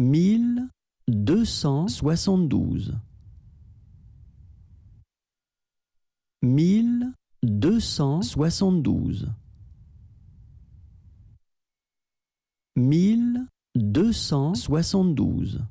mille deux cent soixante-douze mille deux cent soixante-douze mille deux cent soixante-douze